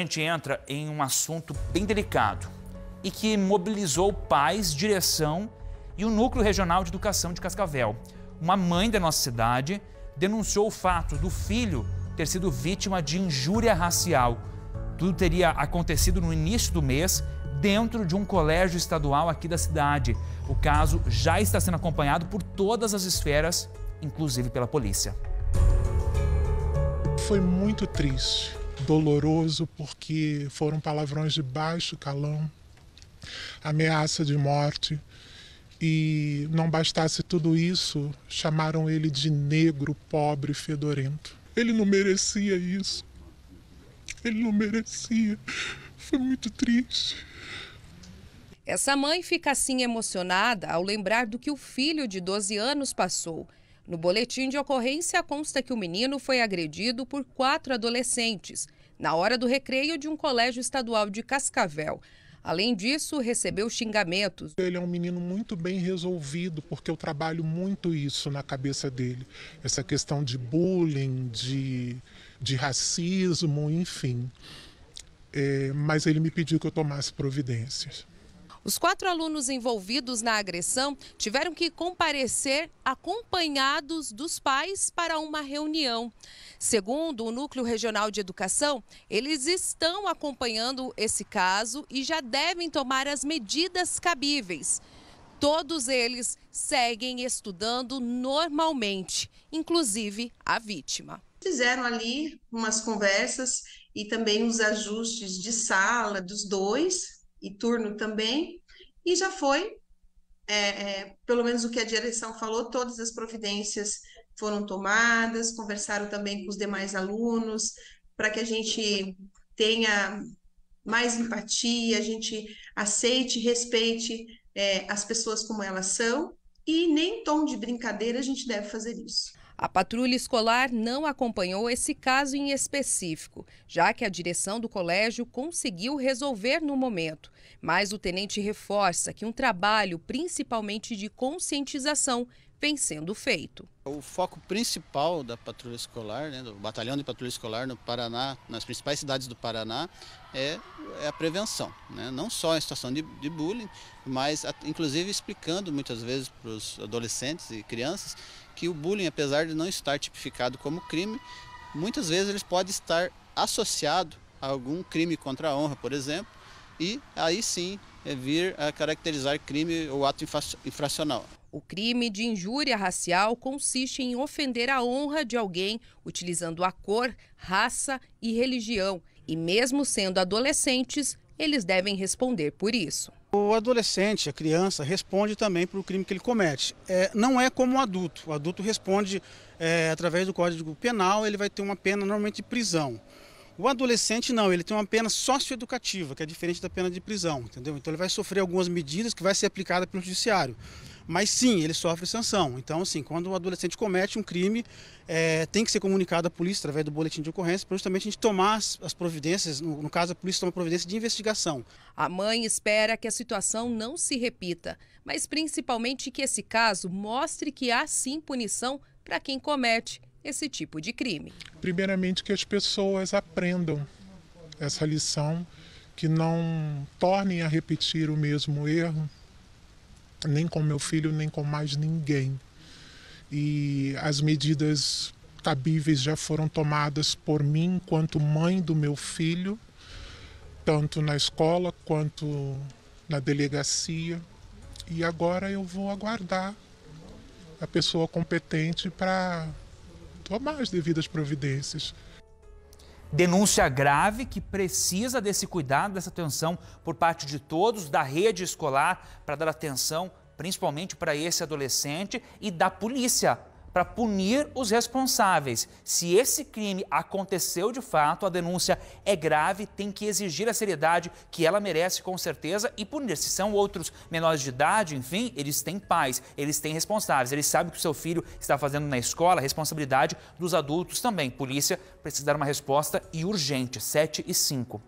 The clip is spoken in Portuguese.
gente entra em um assunto bem delicado e que mobilizou pais, direção e o Núcleo Regional de Educação de Cascavel. Uma mãe da nossa cidade denunciou o fato do filho ter sido vítima de injúria racial. Tudo teria acontecido no início do mês dentro de um colégio estadual aqui da cidade. O caso já está sendo acompanhado por todas as esferas, inclusive pela polícia. Foi muito triste doloroso porque foram palavrões de baixo calão, ameaça de morte. E não bastasse tudo isso, chamaram ele de negro, pobre, fedorento. Ele não merecia isso. Ele não merecia. Foi muito triste. Essa mãe fica assim emocionada ao lembrar do que o filho de 12 anos passou no boletim de ocorrência consta que o menino foi agredido por quatro adolescentes na hora do recreio de um colégio estadual de Cascavel. Além disso, recebeu xingamentos. Ele é um menino muito bem resolvido, porque eu trabalho muito isso na cabeça dele. Essa questão de bullying, de, de racismo, enfim. É, mas ele me pediu que eu tomasse providências. Os quatro alunos envolvidos na agressão tiveram que comparecer acompanhados dos pais para uma reunião. Segundo o Núcleo Regional de Educação, eles estão acompanhando esse caso e já devem tomar as medidas cabíveis. Todos eles seguem estudando normalmente, inclusive a vítima. Fizeram ali umas conversas e também os ajustes de sala dos dois, e turno também, e já foi, é, é, pelo menos o que a direção falou, todas as providências foram tomadas, conversaram também com os demais alunos, para que a gente tenha mais empatia, a gente aceite, respeite é, as pessoas como elas são, e nem tom de brincadeira a gente deve fazer isso. A patrulha escolar não acompanhou esse caso em específico, já que a direção do colégio conseguiu resolver no momento. Mas o tenente reforça que um trabalho, principalmente de conscientização, vem sendo feito. O foco principal da patrulha escolar, né, do batalhão de patrulha escolar no Paraná, nas principais cidades do Paraná, é, é a prevenção. Né? Não só a situação de, de bullying, mas a, inclusive explicando muitas vezes para os adolescentes e crianças que o bullying, apesar de não estar tipificado como crime, muitas vezes ele pode estar associado a algum crime contra a honra, por exemplo, e aí sim é vir a caracterizar crime ou ato infracional. O crime de injúria racial consiste em ofender a honra de alguém utilizando a cor, raça e religião. E mesmo sendo adolescentes, eles devem responder por isso. O adolescente, a criança, responde também pelo crime que ele comete. É, não é como o adulto. O adulto responde é, através do Código Penal, ele vai ter uma pena normalmente de prisão. O adolescente não, ele tem uma pena socioeducativa, que é diferente da pena de prisão, entendeu? Então ele vai sofrer algumas medidas que vai ser aplicada pelo judiciário. Mas sim, ele sofre sanção. Então, assim, quando o adolescente comete um crime, é, tem que ser comunicado à polícia através do boletim de ocorrência para justamente a gente tomar as, as providências, no, no caso a polícia toma providência de investigação. A mãe espera que a situação não se repita, mas principalmente que esse caso mostre que há sim punição para quem comete esse tipo de crime. Primeiramente que as pessoas aprendam essa lição, que não tornem a repetir o mesmo erro, nem com meu filho, nem com mais ninguém. E as medidas cabíveis já foram tomadas por mim, enquanto mãe do meu filho, tanto na escola quanto na delegacia. E agora eu vou aguardar a pessoa competente para tomar as devidas providências. Denúncia grave que precisa desse cuidado, dessa atenção por parte de todos, da rede escolar, para dar atenção principalmente para esse adolescente e da polícia para punir os responsáveis. Se esse crime aconteceu de fato, a denúncia é grave, tem que exigir a seriedade que ela merece com certeza e punir. Se são outros menores de idade, enfim, eles têm pais, eles têm responsáveis, eles sabem o que o seu filho está fazendo na escola, responsabilidade dos adultos também. Polícia precisa dar uma resposta e urgente, 7 e 5.